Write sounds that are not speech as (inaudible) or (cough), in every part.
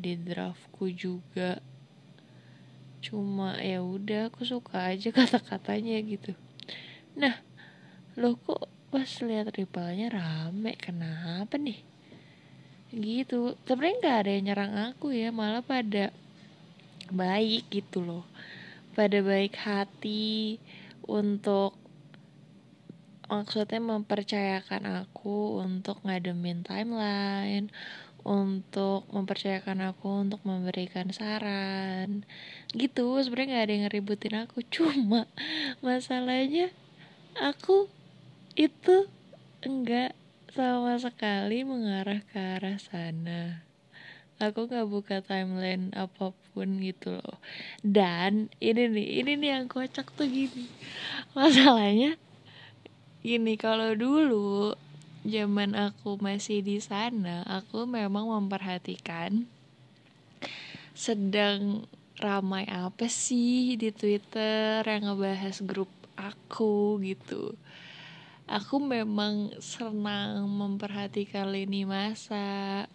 di draftku juga cuma ya udah aku suka aja (laughs) kata-katanya gitu nah lo kok pas lihat rivalnya rame kenapa nih gitu sebenarnya nggak ada yang nyerang aku ya malah pada baik gitu loh pada baik hati untuk maksudnya mempercayakan aku untuk ngademin timeline untuk mempercayakan aku untuk memberikan saran gitu sebenarnya nggak ada yang ngeributin aku (laughs) cuma masalahnya aku itu enggak sama sekali mengarah ke arah sana aku nggak buka timeline apapun gitu loh dan ini nih ini nih yang kocak tuh gini masalahnya gini kalau dulu zaman aku masih di sana, aku memang memperhatikan sedang ramai apa sih di Twitter yang ngebahas grup aku gitu. Aku memang senang memperhatikan lini masa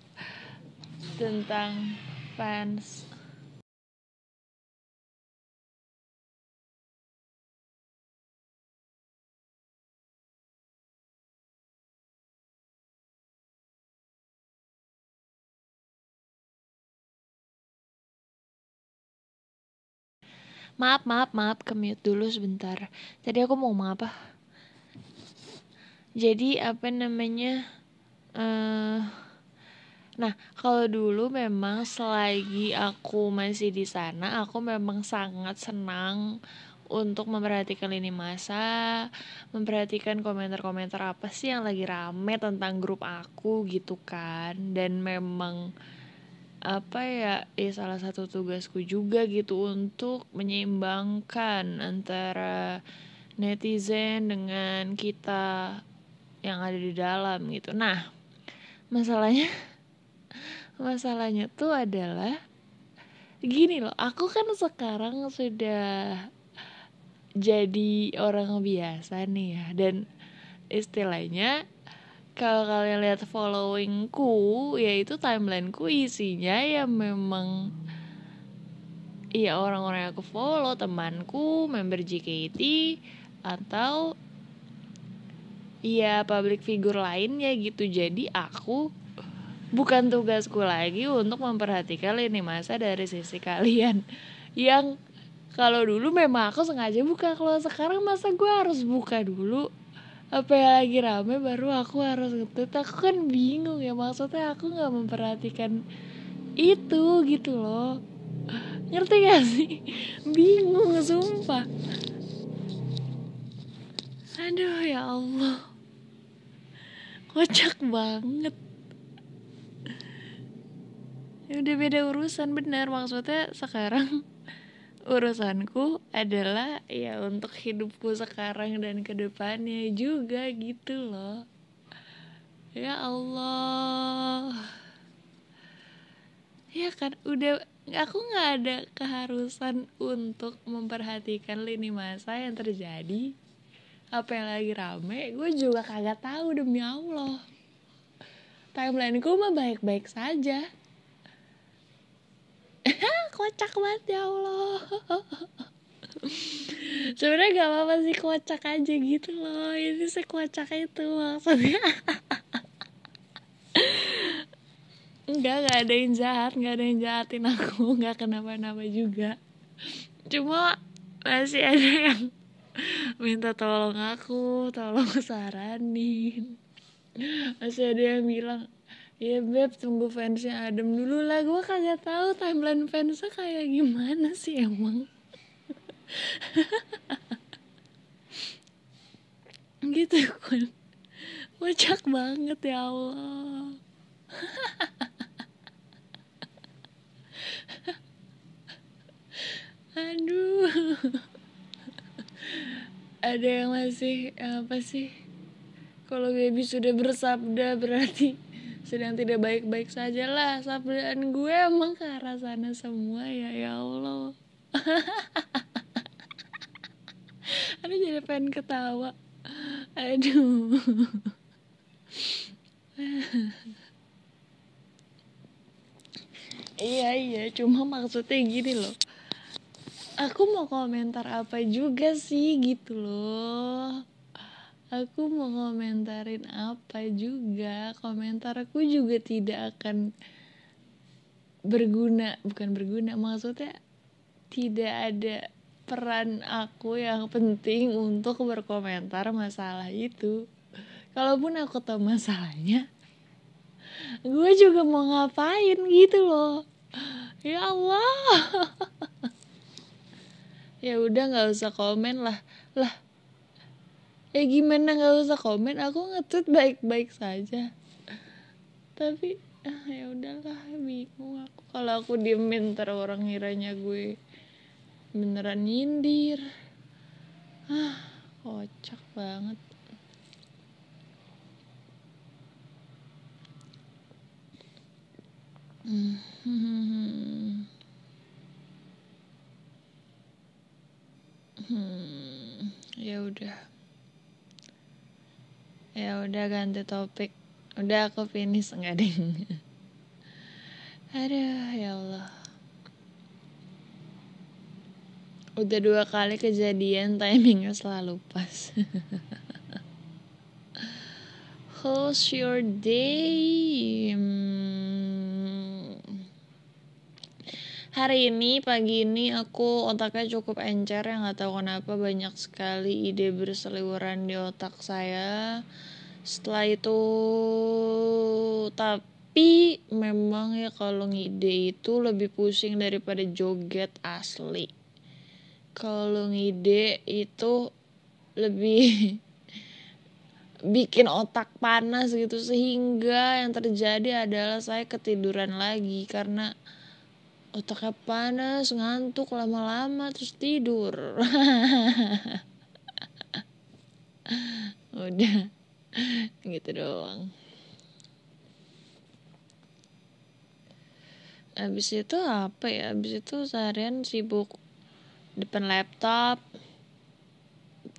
tentang fans Maaf, maaf, maaf, ke mute dulu sebentar. Tadi aku mau ngomong apa? Jadi apa namanya? Uh, nah, kalau dulu memang selagi aku masih di sana, aku memang sangat senang untuk memperhatikan lini masa, memperhatikan komentar-komentar apa sih yang lagi rame tentang grup aku gitu kan. Dan memang apa ya ya salah satu tugasku juga gitu untuk menyeimbangkan antara netizen dengan kita yang ada di dalam gitu. Nah, masalahnya (laughs) masalahnya tuh adalah gini loh, aku kan sekarang sudah jadi orang biasa nih ya dan istilahnya kalau kalian lihat followingku yaitu timelineku isinya ya memang iya orang-orang yang aku follow temanku member JKT atau iya public figure lain ya gitu jadi aku bukan tugasku lagi untuk memperhatikan lini masa dari sisi kalian yang kalau dulu memang aku sengaja buka kalau sekarang masa gue harus buka dulu apa yang lagi rame baru aku harus ngetweet aku kan bingung ya maksudnya aku nggak memperhatikan itu gitu loh ngerti gak sih bingung sumpah aduh ya Allah kocak banget ya udah beda urusan bener maksudnya sekarang urusanku adalah ya untuk hidupku sekarang dan kedepannya juga gitu loh ya Allah ya kan udah aku nggak ada keharusan untuk memperhatikan lini masa yang terjadi apa yang lagi rame gue juga kagak tahu demi Allah timelineku mah baik-baik saja (laughs) kocak banget ya Allah sebenarnya gak apa-apa sih kocak aja gitu loh ini sekocak itu maksudnya (laughs) nggak nggak ada yang jahat nggak ada yang jahatin aku (laughs) nggak kenapa-napa juga cuma masih ada yang minta tolong aku tolong saranin masih ada yang bilang Iya beb tunggu fansnya Adam dulu lah Gue kagak tahu timeline fansnya kayak gimana sih emang (laughs) Gitu kan Wajak banget ya Allah (laughs) Aduh Ada yang masih eh, apa sih Kalau baby sudah bersabda berarti sedang tidak baik-baik saja lah sabdaan gue emang ke arah sana semua ya ya Allah (laughs) aduh jadi pengen ketawa aduh (laughs) iya iya cuma maksudnya gini loh aku mau komentar apa juga sih gitu loh aku mau komentarin apa juga komentar aku juga tidak akan berguna bukan berguna maksudnya tidak ada peran aku yang penting untuk berkomentar masalah itu kalaupun aku tahu masalahnya gue juga mau ngapain gitu loh ya Allah (laughs) ya udah nggak usah komen lah lah ya gimana nggak usah komen aku ngetweet baik-baik saja tapi ah, ya udahlah bingung aku kalau aku diemin ter orang ngiranya gue beneran nyindir ah kocak banget hmm. (laughs) hmm. ya udah ya udah ganti topik udah aku finish enggak ding aduh ya Allah udah dua kali kejadian timingnya selalu pas (laughs) how's your day hmm. hari ini pagi ini aku otaknya cukup encer yang nggak tahu kenapa banyak sekali ide berseliweran di otak saya setelah itu tapi memang ya kalau ngide itu lebih pusing daripada joget asli kalau ngide itu lebih (laughs) bikin otak panas gitu sehingga yang terjadi adalah saya ketiduran lagi karena otaknya panas ngantuk lama-lama terus tidur (laughs) udah gitu doang abis itu apa ya abis itu seharian sibuk depan laptop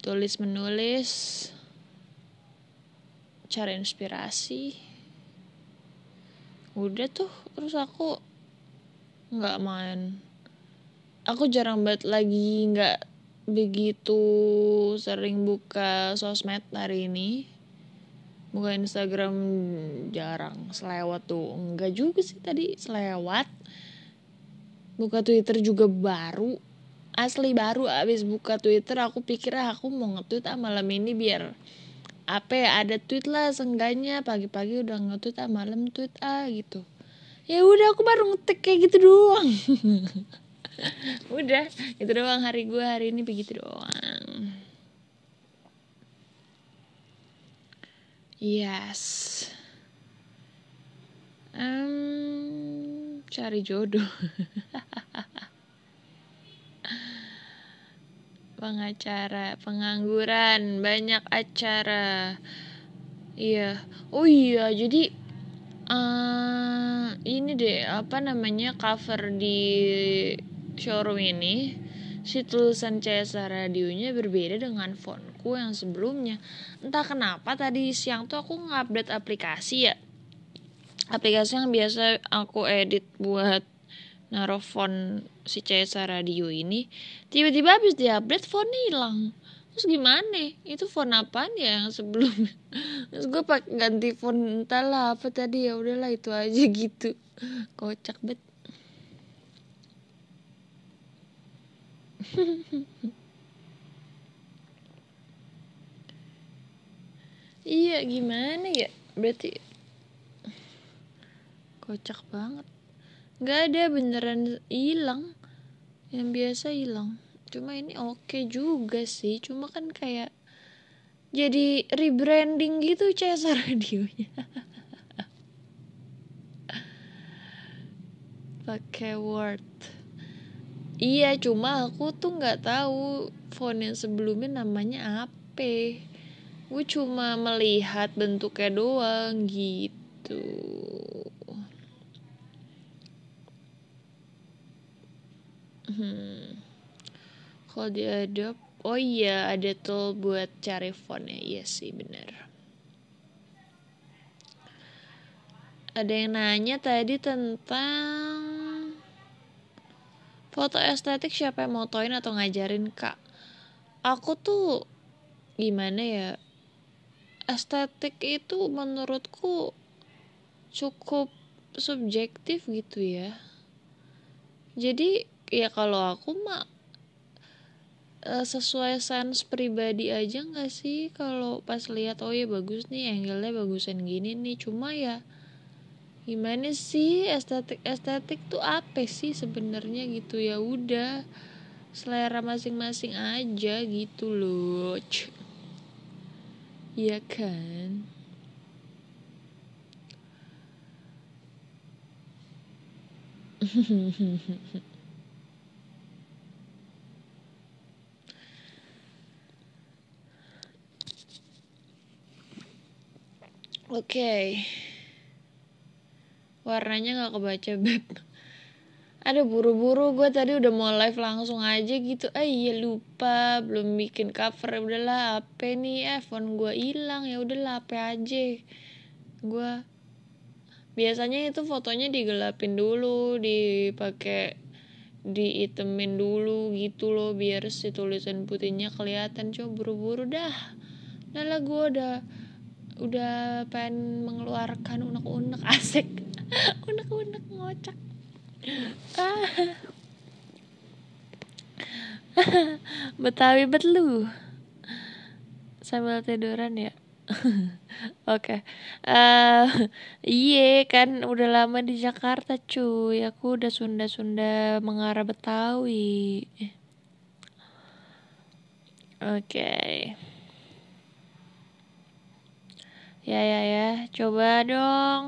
tulis menulis cari inspirasi udah tuh terus aku nggak main aku jarang banget lagi nggak begitu sering buka sosmed hari ini buka Instagram jarang selewat tuh enggak juga sih tadi selewat buka Twitter juga baru asli baru abis buka Twitter aku pikir ah, aku mau nge-tweet ah, malam ini biar apa ya ada tweet lah sengganya pagi-pagi udah nge-tweet ah malam tweet ah gitu ya udah aku baru ngetek kayak gitu doang (laughs) udah itu doang hari gue hari ini begitu doang yes um, cari jodoh (laughs) pengacara pengangguran banyak acara iya oh iya jadi uh, ini deh apa namanya cover di showroom ini si tulisan CSR radionya berbeda dengan fontku yang sebelumnya. Entah kenapa tadi siang tuh aku ngupdate aplikasi ya. Aplikasi yang biasa aku edit buat naruh font si cesa radio ini tiba-tiba habis diupdate fontnya hilang terus gimana itu font apa ya yang sebelum terus gue pak ganti phone entahlah apa tadi ya udahlah itu aja gitu kocak bet iya gimana ya berarti kocak banget nggak ada beneran hilang yang biasa hilang cuma ini oke okay juga sih cuma kan kayak jadi rebranding gitu Cesar (laughs) radionya pakai word iya cuma aku tuh nggak tahu phone yang sebelumnya namanya apa gue cuma melihat bentuknya doang gitu hmm kalau di Adobe, oh iya ada tool buat cari fontnya iya sih bener ada yang nanya tadi tentang foto estetik siapa yang mau motoin atau ngajarin kak aku tuh gimana ya estetik itu menurutku cukup subjektif gitu ya jadi ya kalau aku mah Eh, sesuai sense pribadi aja nggak sih kalau pas lihat oh ya bagus nih angle-nya bagusan gini nih cuma ya gimana sih estetik estetik tuh apa sih sebenarnya gitu ya udah selera masing-masing aja gitu loh Iya kan (laughs) oke okay. warnanya nggak kebaca beb ada buru-buru gue tadi udah mau live langsung aja gitu Eh iya lupa belum bikin cover ya udahlah HP nih eh phone gue hilang ya udahlah HP aja gue biasanya itu fotonya digelapin dulu dipake, diitemin dulu gitu loh biar si tulisan putihnya kelihatan coba buru-buru dah nah gue udah udah pengen mengeluarkan unek-unek (laughs) asik unek-unek ngocak (laughs) Betawi betlu sambil tiduran ya (laughs) Oke, okay. uh, eh, iye kan udah lama di Jakarta cuy, aku udah Sunda-Sunda mengarah Betawi. Oke. Okay ya ya ya coba dong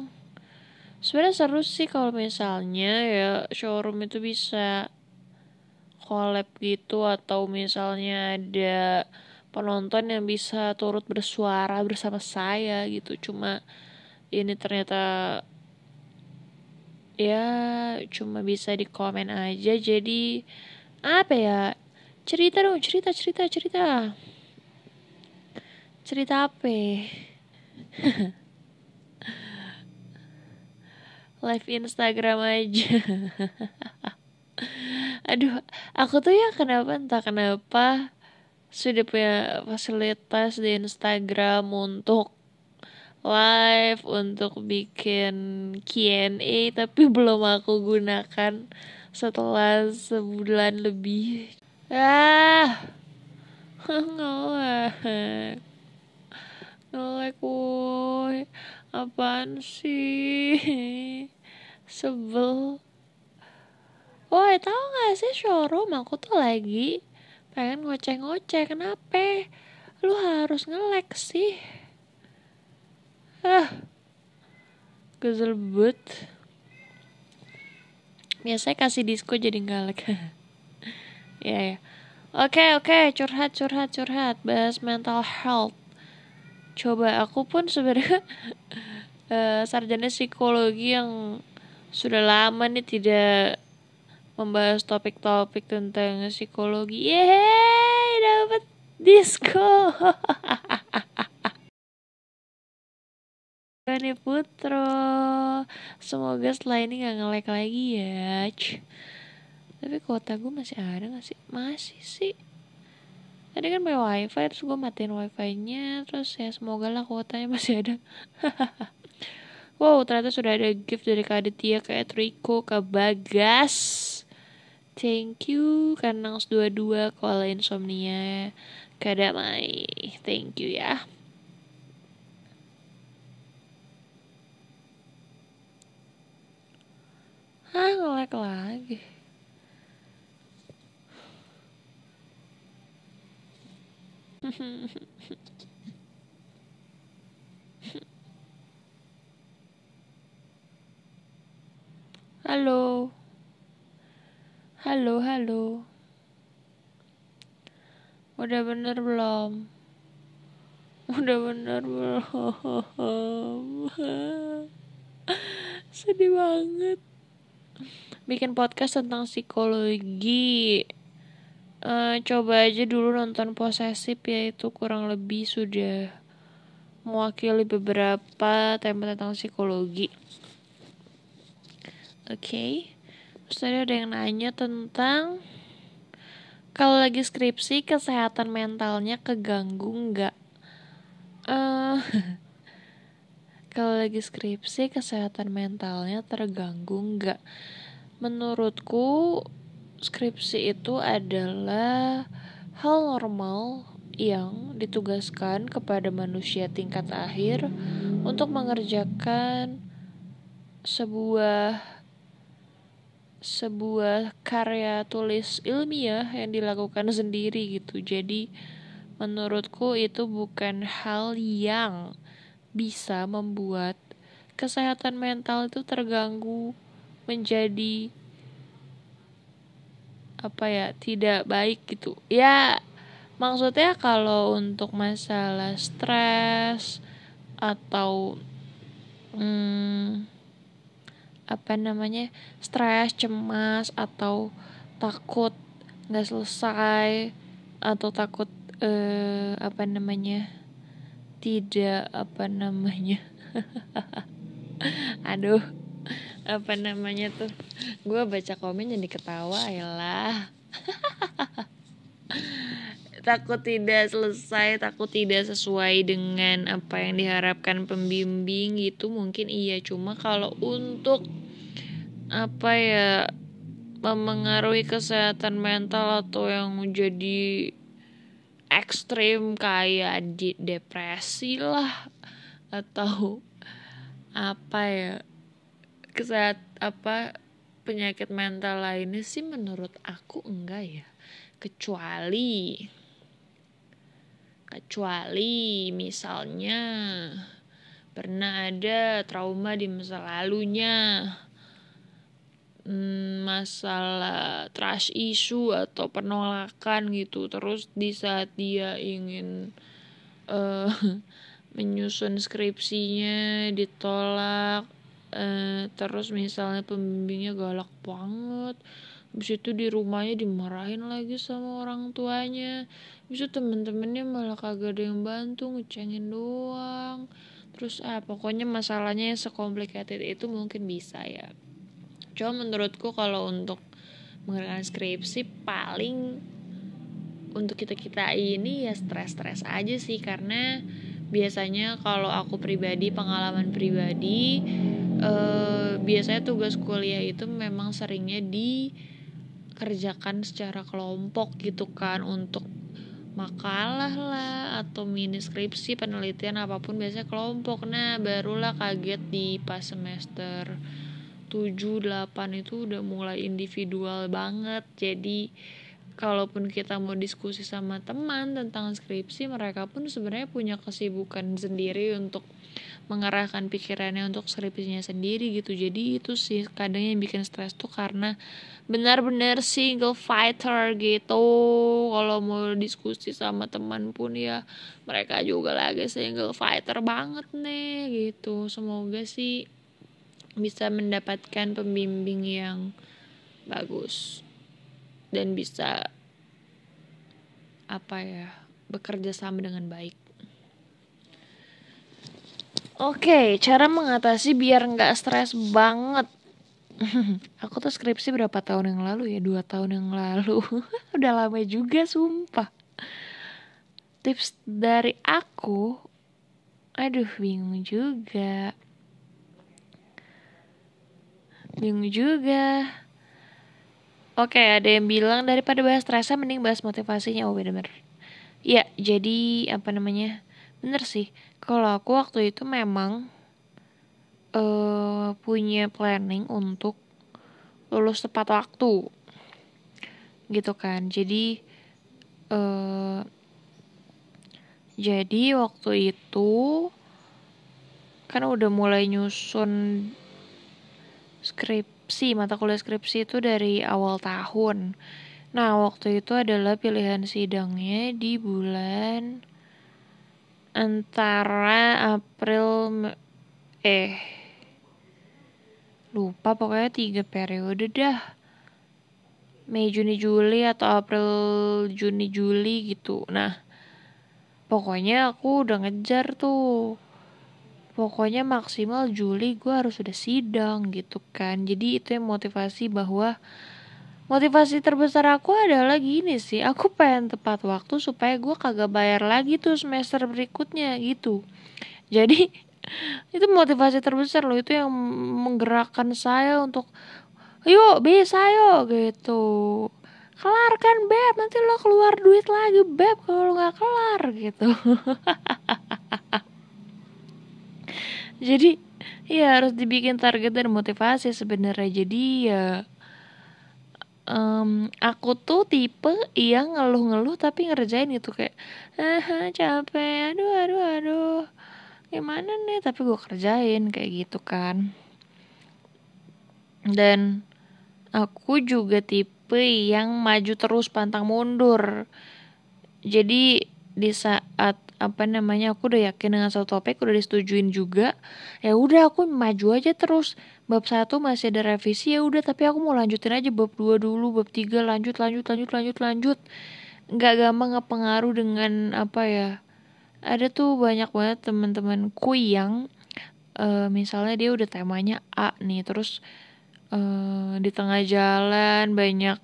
sebenarnya seru sih kalau misalnya ya showroom itu bisa collab gitu atau misalnya ada penonton yang bisa turut bersuara bersama saya gitu cuma ini ternyata ya cuma bisa di komen aja jadi apa ya cerita dong cerita cerita cerita cerita apa ya? (laughs) live Instagram aja (laughs) aduh aku tuh ya kenapa entah kenapa sudah punya fasilitas di Instagram untuk live untuk bikin Q&A tapi belum aku gunakan setelah sebulan lebih ah (laughs) ngelak jelek woi apaan sih (laughs) sebel woi oh, eh, tau nggak sih showroom aku tuh lagi pengen ngoceh-ngoceh kenapa lu harus ngelek sih ah gezel but biasanya kasih disco jadi ngalek ya ya oke okay, oke okay. curhat curhat curhat bahas mental health coba aku pun sebenarnya uh, (laughs) sarjana psikologi yang sudah lama nih tidak membahas topik-topik tentang psikologi. Yeay, dapat disco. Bani (laughs) Putro. Semoga setelah ini gak ngelek lagi ya. Tapi kuota gue masih ada gak sih? Masih sih tadi kan punya wifi terus gue matiin wifi-nya terus ya semoga lah kuotanya masih ada (laughs) wow ternyata sudah ada gift dari kak Aditya ke Etriko ke Bagas thank you karena dua-dua Koala Insomnia Kadamai thank you ya Hah, ngelag lagi. Halo. Halo, halo. Udah bener belum? Udah bener belum? (laughs) Sedih banget. Bikin podcast tentang psikologi uh, coba aja dulu nonton posesif ya itu kurang lebih sudah mewakili beberapa tema tentang psikologi oke okay. terus tadi ada yang nanya tentang kalau lagi skripsi kesehatan mentalnya keganggu nggak uh, (laughs) kalau lagi skripsi kesehatan mentalnya terganggu nggak menurutku skripsi itu adalah hal normal yang ditugaskan kepada manusia tingkat akhir untuk mengerjakan sebuah sebuah karya tulis ilmiah yang dilakukan sendiri gitu. Jadi menurutku itu bukan hal yang bisa membuat kesehatan mental itu terganggu menjadi apa ya tidak baik gitu ya maksudnya kalau untuk masalah stres atau hmm, apa namanya stres cemas atau takut nggak selesai atau takut eh, apa namanya tidak apa namanya (laughs) aduh apa namanya tuh gue baca komen jadi ketawa lah (laughs) takut tidak selesai takut tidak sesuai dengan apa yang diharapkan pembimbing gitu mungkin iya cuma kalau untuk apa ya memengaruhi kesehatan mental atau yang menjadi ekstrim kayak di depresi lah atau apa ya kesehat apa penyakit mental lainnya sih menurut aku enggak ya kecuali kecuali misalnya pernah ada trauma di masa lalunya hmm, masalah trash issue atau penolakan gitu terus di saat dia ingin uh, (laughs) menyusun skripsinya ditolak eh, terus misalnya pembimbingnya galak banget habis itu di rumahnya dimarahin lagi sama orang tuanya habis itu temen-temennya malah kagak ada yang bantu ngecengin doang terus ah pokoknya masalahnya yang sekomplikated itu mungkin bisa ya cuma menurutku kalau untuk mengerjakan skripsi paling untuk kita kita ini ya stres-stres aja sih karena biasanya kalau aku pribadi pengalaman pribadi Eh, biasanya tugas kuliah itu memang seringnya dikerjakan secara kelompok gitu kan untuk makalah lah atau mini skripsi penelitian apapun biasanya kelompok nah barulah kaget di pas semester 7 8 itu udah mulai individual banget jadi kalaupun kita mau diskusi sama teman tentang skripsi mereka pun sebenarnya punya kesibukan sendiri untuk mengarahkan pikirannya untuk seripisnya sendiri gitu jadi itu sih kadang yang bikin stres tuh karena benar-benar single fighter gitu kalau mau diskusi sama teman pun ya mereka juga lagi single fighter banget nih gitu semoga sih bisa mendapatkan pembimbing yang bagus dan bisa apa ya bekerja sama dengan baik Oke, okay, cara mengatasi biar nggak stres banget. (laughs) Aku tuh skripsi berapa tahun yang lalu ya? Dua tahun yang lalu. (laughs) Udah lama juga, sumpah. Tips dari aku, aduh bingung juga. Bingung juga. Oke, okay, ada yang bilang daripada bahas stresnya mending bahas motivasinya. Oh, bener-bener. Ya, jadi apa namanya? Bener sih kalau aku waktu itu memang uh, punya planning untuk lulus tepat waktu, gitu kan. Jadi uh, jadi waktu itu kan udah mulai nyusun skripsi mata kuliah skripsi itu dari awal tahun. Nah waktu itu adalah pilihan sidangnya di bulan antara April eh lupa pokoknya tiga periode dah Mei Juni Juli atau April Juni Juli gitu nah pokoknya aku udah ngejar tuh pokoknya maksimal Juli gue harus udah sidang gitu kan jadi itu yang motivasi bahwa motivasi terbesar aku adalah gini sih aku pengen tepat waktu supaya gue kagak bayar lagi tuh semester berikutnya gitu jadi (laughs) itu motivasi terbesar loh itu yang menggerakkan saya untuk yuk bisa yo gitu kelar kan beb nanti lo keluar duit lagi beb kalau lo nggak kelar gitu (laughs) jadi ya harus dibikin target dan motivasi sebenarnya jadi ya um, aku tuh tipe yang ngeluh-ngeluh tapi ngerjain gitu kayak ah capek aduh aduh aduh gimana nih tapi gue kerjain kayak gitu kan dan aku juga tipe yang maju terus pantang mundur jadi di saat apa namanya aku udah yakin dengan satu topik udah disetujuin juga ya udah aku maju aja terus bab satu masih ada revisi ya udah tapi aku mau lanjutin aja bab dua dulu bab tiga lanjut lanjut lanjut lanjut lanjut nggak gampang ngepengaruh dengan apa ya ada tuh banyak banget teman-temanku yang uh, misalnya dia udah temanya A nih terus uh, di tengah jalan banyak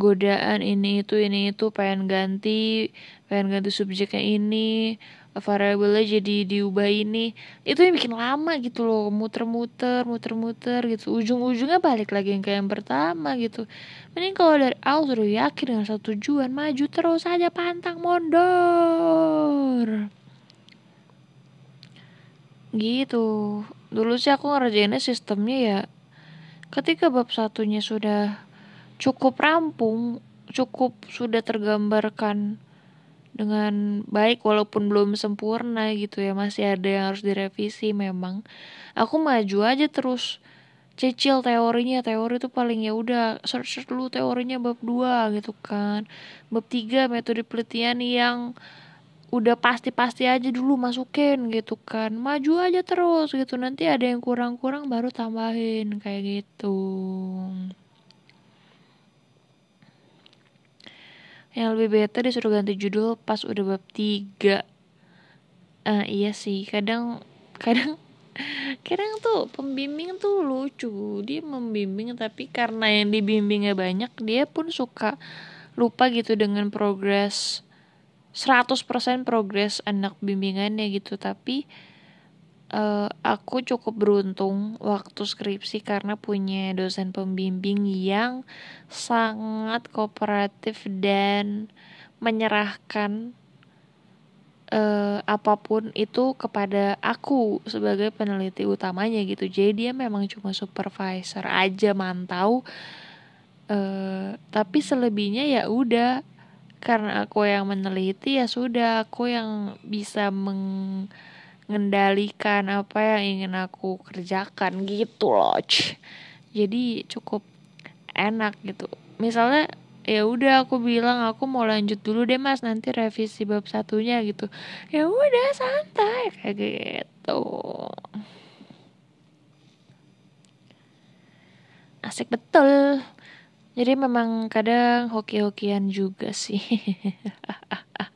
godaan ini itu ini itu pengen ganti pengen ganti subjeknya ini variabelnya jadi diubah ini itu yang bikin lama gitu loh muter-muter muter-muter gitu ujung-ujungnya balik lagi yang kayak yang pertama gitu mending kalau dari awal sudah yakin dengan satu tujuan maju terus saja pantang mondor gitu dulu sih aku ngerjainnya sistemnya ya ketika bab satunya sudah cukup rampung cukup sudah tergambarkan dengan baik walaupun belum sempurna gitu ya masih ada yang harus direvisi memang aku maju aja terus cecil teorinya teori itu paling ya udah search, search dulu teorinya bab 2 gitu kan bab 3 metode penelitian yang udah pasti-pasti aja dulu masukin gitu kan maju aja terus gitu nanti ada yang kurang-kurang baru tambahin kayak gitu Yang lebih bete disuruh ganti judul pas udah bab 3. Uh, eh, iya sih, kadang kadang kadang tuh pembimbing tuh lucu dia membimbing tapi karena yang dibimbingnya banyak dia pun suka lupa gitu dengan progres 100% progres anak bimbingannya gitu tapi uh, aku cukup beruntung waktu skripsi karena punya dosen pembimbing yang sangat kooperatif dan menyerahkan uh, apapun itu kepada aku sebagai peneliti utamanya gitu. Jadi dia memang cuma supervisor aja mantau. Uh, tapi selebihnya ya udah karena aku yang meneliti ya sudah aku yang bisa meng ngendalikan apa yang ingin aku kerjakan gitu loh jadi cukup enak gitu misalnya ya udah aku bilang aku mau lanjut dulu deh mas nanti revisi bab satunya gitu ya udah santai kayak gitu asik betul jadi memang kadang hoki-hokian juga sih (laughs)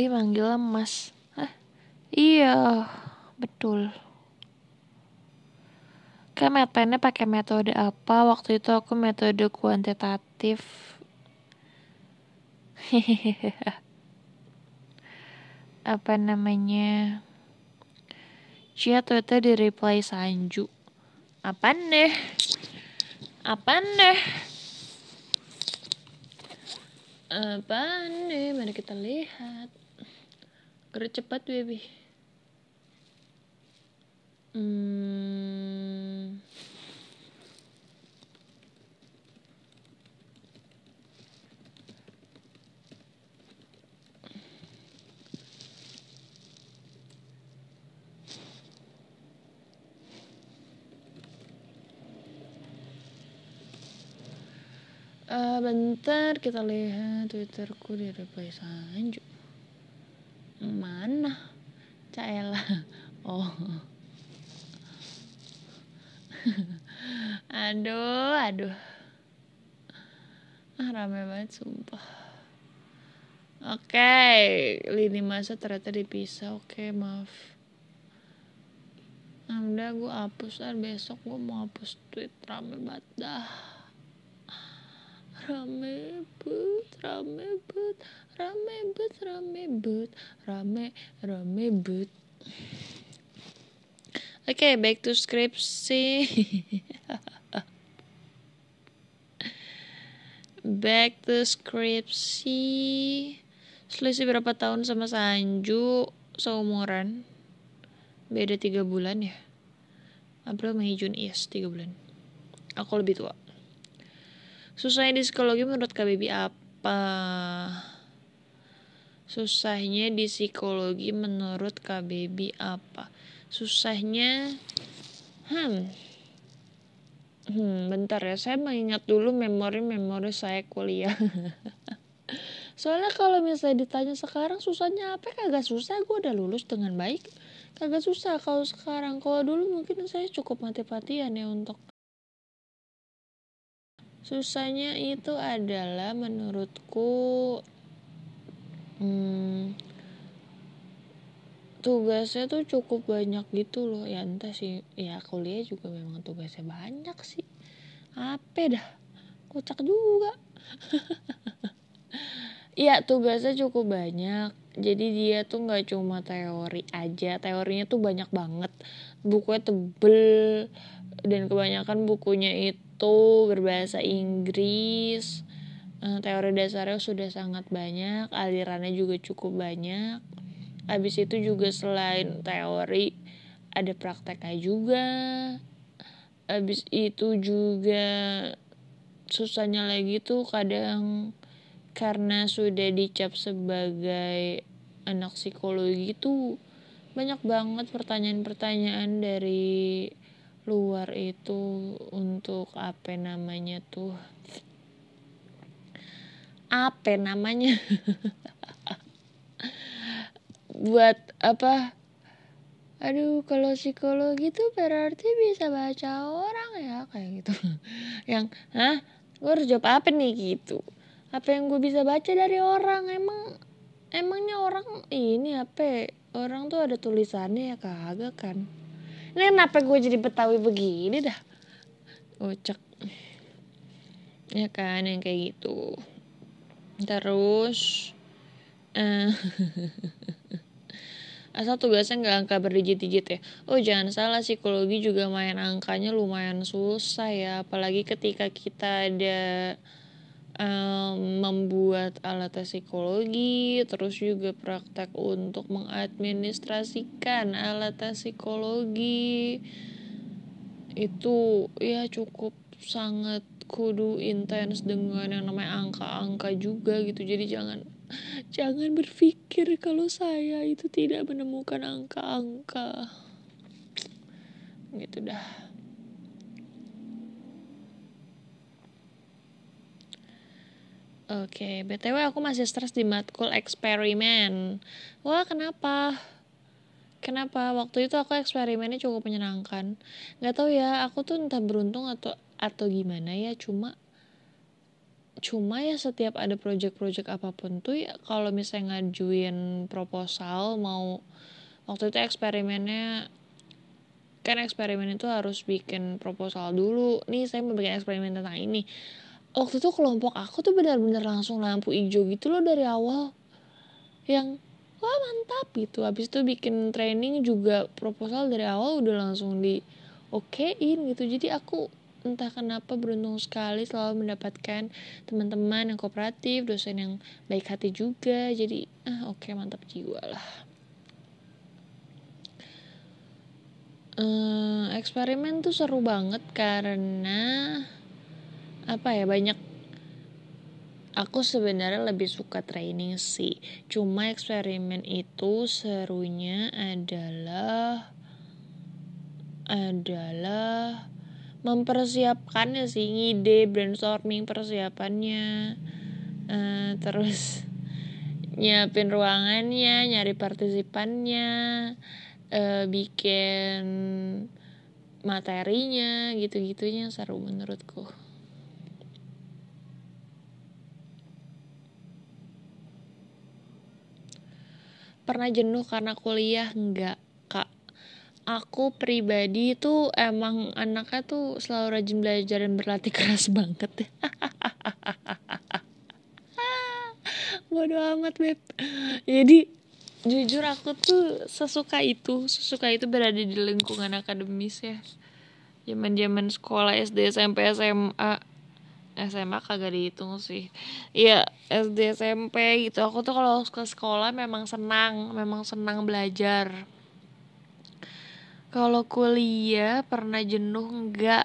tapi manggilnya Mas. Hah? Iya, betul. Kemetennya pakai metode apa? Waktu itu aku metode kuantitatif. (laughs) apa namanya? Cia itu di reply Sanju. Apaan deh? Apaan deh? Apaan deh? Mari kita lihat gerak cepat baby hmm. Uh, bentar kita lihat twitterku di reply Sanju mana caela oh aduh aduh ah rame banget sumpah oke okay. lini masa ternyata dipisah oke okay, maaf Anda ah, gue hapus lah besok gue mau hapus tweet rame banget dah rame banget rame banget rame but rame but rame rame but oke okay, back to skripsi (laughs) back to skripsi selisih berapa tahun sama Sanju seumuran beda tiga bulan ya April Mei Juni yes tiga bulan aku lebih tua susahnya di psikologi menurut KBB apa Susahnya di psikologi menurut KBB apa? Susahnya hmm Hmm, bentar ya, saya mengingat dulu memori-memori saya kuliah. (laughs) Soalnya kalau misalnya ditanya sekarang susahnya apa, kagak susah, gue udah lulus dengan baik. Kagak susah kalau sekarang, kalau dulu mungkin saya cukup mati-matian ya untuk Susahnya itu adalah menurutku hmm, tugasnya tuh cukup banyak gitu loh ya entah sih ya kuliah juga memang tugasnya banyak sih apa dah kocak juga Iya (laughs) tugasnya cukup banyak jadi dia tuh nggak cuma teori aja teorinya tuh banyak banget bukunya tebel dan kebanyakan bukunya itu berbahasa Inggris Eh, teori dasarnya sudah sangat banyak, alirannya juga cukup banyak. Habis itu juga selain teori ada prakteknya juga. Habis itu juga susahnya lagi tuh kadang karena sudah dicap sebagai anak psikologi tuh banyak banget pertanyaan-pertanyaan dari luar itu untuk apa namanya tuh apa namanya buat apa aduh kalau psikologi tuh berarti bisa baca orang ya kayak gitu yang ah, gue harus jawab apa nih gitu apa yang gue bisa baca dari orang emang emangnya orang ini apa ya? orang tuh ada tulisannya ya kagak kan ini kenapa gue jadi betawi begini dah ucek ya kan yang kayak gitu terus uh, (laughs) asal tugasnya nggak angka berdigit-digit ya oh jangan salah psikologi juga main angkanya lumayan susah ya apalagi ketika kita ada um, membuat alat tes psikologi terus juga praktek untuk mengadministrasikan alat tes psikologi itu ya cukup sangat kudu intens dengan yang namanya angka-angka juga gitu jadi jangan jangan berpikir kalau saya itu tidak menemukan angka-angka gitu dah Oke, okay. BTW aku masih stres di matkul eksperimen. Wah, kenapa? Kenapa? Waktu itu aku eksperimennya cukup menyenangkan. Gak tau ya, aku tuh entah beruntung atau atau gimana ya cuma cuma ya setiap ada project-project apapun tuh ya kalau misalnya ngajuin proposal mau waktu itu eksperimennya kan eksperimen itu harus bikin proposal dulu nih saya mau bikin eksperimen tentang ini waktu itu kelompok aku tuh benar-benar langsung lampu hijau gitu loh dari awal yang wah mantap gitu habis itu bikin training juga proposal dari awal udah langsung di okein gitu jadi aku entah kenapa beruntung sekali selalu mendapatkan teman-teman yang kooperatif, dosen yang baik hati juga. Jadi, ah oke okay, mantap jiwa lah. Uh, eksperimen tuh seru banget karena apa ya banyak aku sebenarnya lebih suka training sih cuma eksperimen itu serunya adalah adalah mempersiapkannya sih ide brainstorming persiapannya uh, terus (laughs) nyiapin ruangannya nyari partisipannya uh, bikin materinya gitu-gitunya seru menurutku pernah jenuh karena kuliah enggak aku pribadi itu emang anaknya tuh selalu rajin belajar dan berlatih keras banget ya. (laughs) Bodoh amat beb. Jadi jujur aku tuh sesuka itu, sesuka itu berada di lingkungan akademis ya. Zaman-zaman sekolah SD, SMP, SMA. SMA kagak dihitung sih Iya SD SMP gitu Aku tuh kalau ke sekolah memang senang Memang senang belajar kalau kuliah pernah jenuh enggak?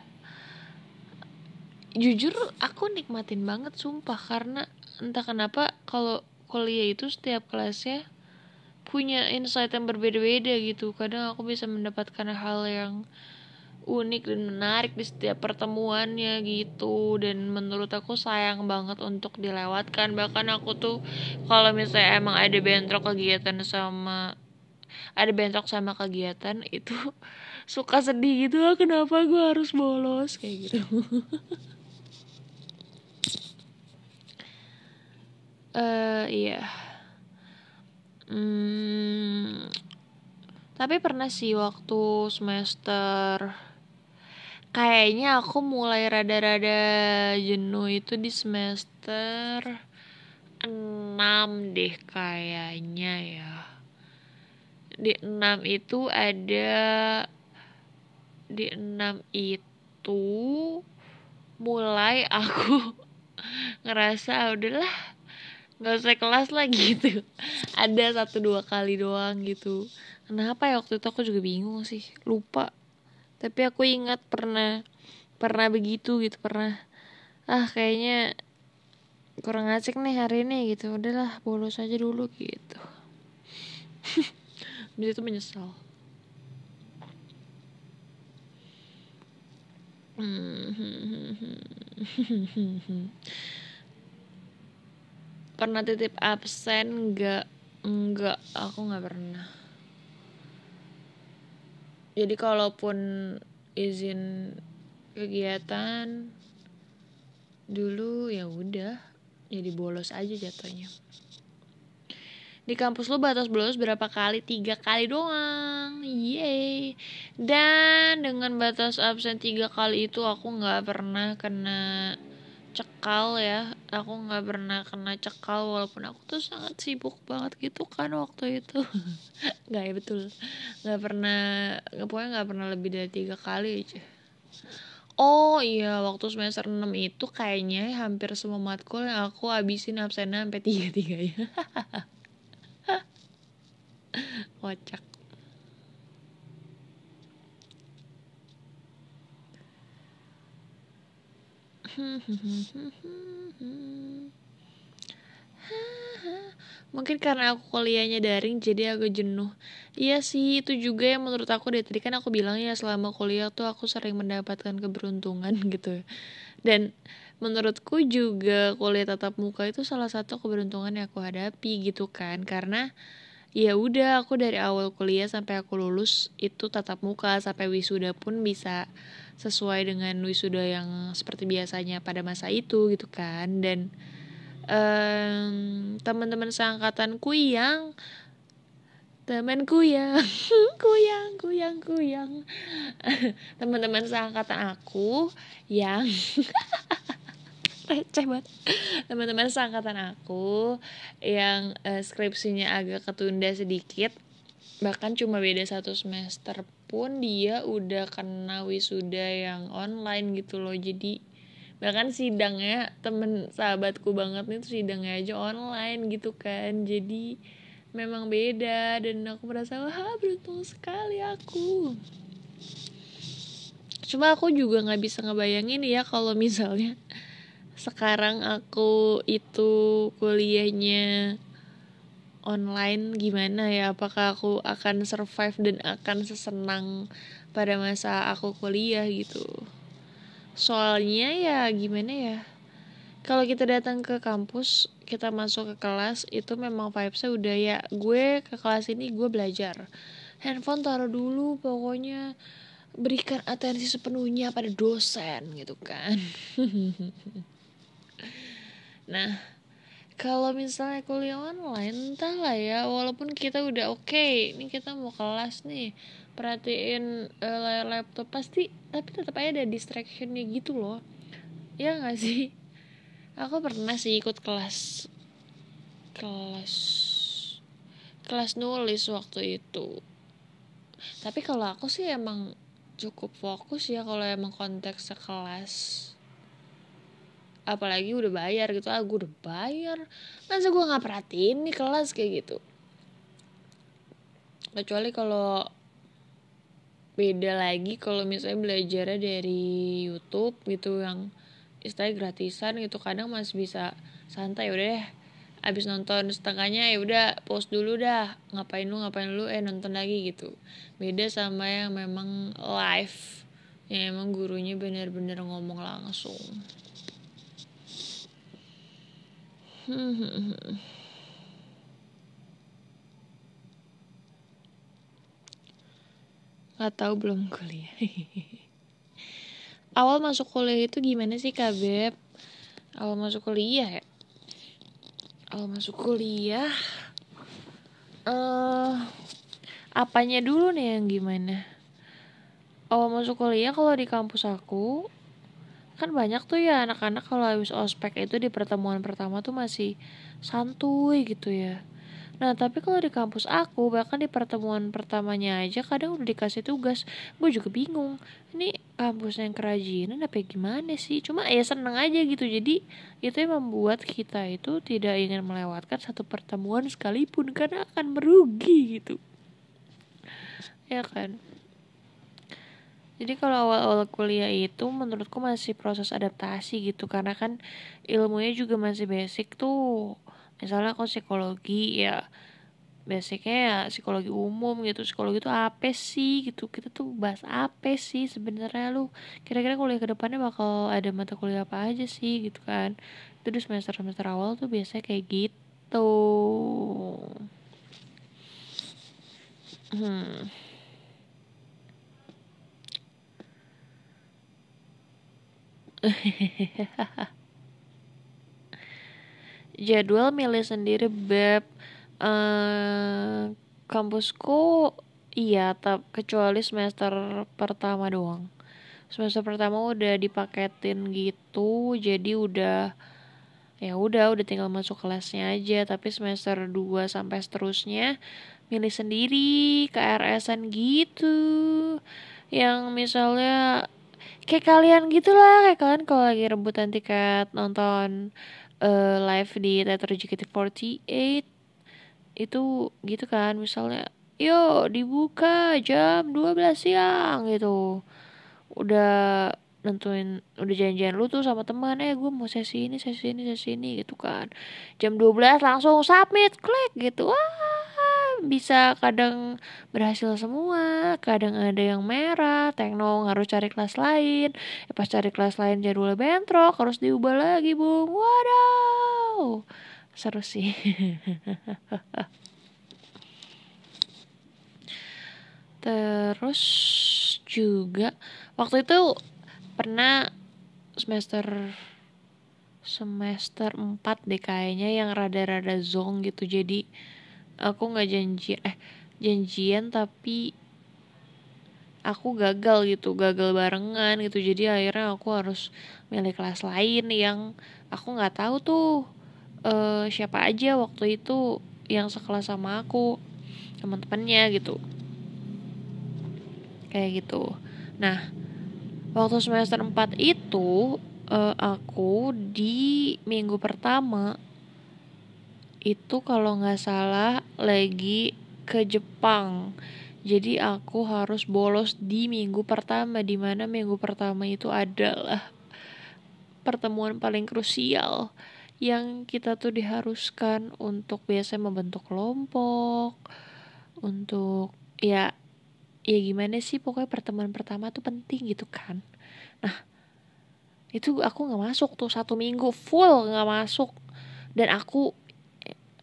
Jujur aku nikmatin banget sumpah karena entah kenapa kalau kuliah itu setiap kelasnya punya insight yang berbeda-beda gitu. Kadang aku bisa mendapatkan hal yang unik dan menarik di setiap pertemuannya gitu dan menurut aku sayang banget untuk dilewatkan bahkan aku tuh kalau misalnya emang ada bentrok kegiatan sama ada bentrok sama kegiatan itu (laughs) suka sedih gitu ah, kenapa gue harus bolos kayak gitu (laughs) eh uh, iya hmm, tapi pernah sih waktu semester kayaknya aku mulai rada-rada jenuh itu di semester 6 deh kayaknya ya di enam itu ada di enam itu mulai aku (laughs) ngerasa udahlah nggak usah kelas lah (laughs) gitu ada satu dua kali doang gitu kenapa ya waktu itu aku juga bingung sih lupa tapi aku ingat pernah pernah begitu gitu pernah ah kayaknya kurang asik nih hari ini gitu udahlah bolos aja dulu gitu (laughs) Dia itu menyesal pernah (laughs) titip absen nggak nggak aku nggak pernah jadi kalaupun izin kegiatan dulu ya udah jadi bolos aja jatuhnya di kampus lu batas bolos berapa kali tiga kali doang yay dan dengan batas absen tiga kali itu aku nggak pernah kena cekal ya aku nggak pernah kena cekal walaupun aku tuh sangat sibuk banget gitu kan waktu itu (laughs) nggak ya betul nggak pernah pokoknya nggak pernah lebih dari tiga kali aja Oh iya waktu semester 6 itu kayaknya hampir semua matkul yang aku abisin absennya sampai tiga tiga ya (laughs) kocak (laughs) (laughs) Mungkin karena aku kuliahnya daring jadi agak jenuh. Iya sih, itu juga yang menurut aku deh tadi kan aku bilang ya selama kuliah tuh aku sering mendapatkan keberuntungan (laughs) gitu. Dan menurutku juga kuliah tatap muka itu salah satu keberuntungan yang aku hadapi gitu kan. Karena ya udah aku dari awal kuliah sampai aku lulus itu tatap muka sampai wisuda pun bisa sesuai dengan wisuda yang seperti biasanya pada masa itu gitu kan dan um, teman-teman seangkatanku yang temanku yang (laughs) kuyang kuyang kuyang (laughs) teman-teman seangkatan aku yang (laughs) receh banget teman-teman seangkatan aku yang uh, skripsinya agak ketunda sedikit bahkan cuma beda satu semester pun dia udah kena wisuda yang online gitu loh jadi bahkan sidangnya temen sahabatku banget nih tuh sidangnya aja online gitu kan jadi memang beda dan aku merasa wah beruntung sekali aku cuma aku juga nggak bisa ngebayangin ya kalau misalnya sekarang aku itu kuliahnya online gimana ya apakah aku akan survive dan akan sesenang pada masa aku kuliah gitu soalnya ya gimana ya kalau kita datang ke kampus kita masuk ke kelas itu memang vibesnya udah ya gue ke kelas ini gue belajar handphone taruh dulu pokoknya berikan atensi sepenuhnya pada dosen gitu kan (laughs) Nah, kalau misalnya kuliah online entahlah ya, walaupun kita udah oke, okay, ini kita mau kelas nih, perhatiin uh, e, layar laptop pasti tapi tetap aja ada distractionnya gitu loh. Ya gak sih? Aku pernah sih ikut kelas kelas kelas nulis waktu itu. Tapi kalau aku sih emang cukup fokus ya kalau emang konteks sekelas apalagi udah bayar gitu ah gue udah bayar masa gue nggak perhatiin nih kelas kayak gitu kecuali kalau beda lagi kalau misalnya belajarnya dari YouTube gitu yang istilahnya gratisan gitu kadang masih bisa santai udah deh abis nonton setengahnya ya udah post dulu dah ngapain lu ngapain lu eh nonton lagi gitu beda sama yang memang live yang emang gurunya bener-bener ngomong langsung nggak tahu belum kuliah (laughs) awal masuk kuliah itu gimana sih kak Beb awal masuk kuliah ya awal masuk kuliah eh uh, apanya dulu nih yang gimana awal masuk kuliah kalau di kampus aku kan banyak tuh ya anak-anak kalau habis ospek itu di pertemuan pertama tuh masih santuy gitu ya Nah tapi kalau di kampus aku bahkan di pertemuan pertamanya aja kadang udah dikasih tugas Gue juga bingung Ini kampus yang kerajinan apa gimana sih Cuma ya seneng aja gitu Jadi itu yang membuat kita itu tidak ingin melewatkan satu pertemuan sekalipun Karena akan merugi gitu Ya kan jadi kalau awal-awal kuliah itu menurutku masih proses adaptasi gitu karena kan ilmunya juga masih basic tuh misalnya aku psikologi ya basicnya ya psikologi umum gitu psikologi itu apa sih gitu kita tuh bahas apa sih sebenarnya lu kira-kira kuliah kedepannya bakal ada mata kuliah apa aja sih gitu kan Terus semester semester awal tuh biasanya kayak gitu hmm (laughs) Jadwal milih sendiri beb. Uh, kampusku iya, tap, kecuali semester pertama doang. Semester pertama udah dipaketin gitu, jadi udah ya udah udah tinggal masuk kelasnya aja tapi semester 2 sampai seterusnya milih sendiri KRS-an gitu yang misalnya kayak kalian gitulah kayak kalian kalau lagi rebutan tiket nonton uh, live di teater JKT48 itu gitu kan misalnya yo dibuka jam 12 siang gitu udah nentuin udah janjian lu tuh sama teman eh gue mau sesi ini sesi ini sesi ini gitu kan jam 12 langsung submit klik gitu wah bisa kadang berhasil semua kadang ada yang merah tekno harus cari kelas lain ya, pas cari kelas lain jadwal bentrok harus diubah lagi bung waduh seru sih (laughs) terus juga waktu itu pernah semester semester 4 deh kayaknya yang rada-rada zong gitu jadi aku nggak janji eh janjian tapi aku gagal gitu gagal barengan gitu jadi akhirnya aku harus milih kelas lain yang aku nggak tahu tuh uh, siapa aja waktu itu yang sekelas sama aku teman-temannya gitu kayak gitu nah waktu semester 4 itu uh, aku di minggu pertama itu kalau nggak salah lagi ke Jepang jadi aku harus bolos di minggu pertama di mana minggu pertama itu adalah pertemuan paling krusial yang kita tuh diharuskan untuk biasanya membentuk kelompok untuk ya ya gimana sih pokoknya pertemuan pertama tuh penting gitu kan nah itu aku nggak masuk tuh satu minggu full nggak masuk dan aku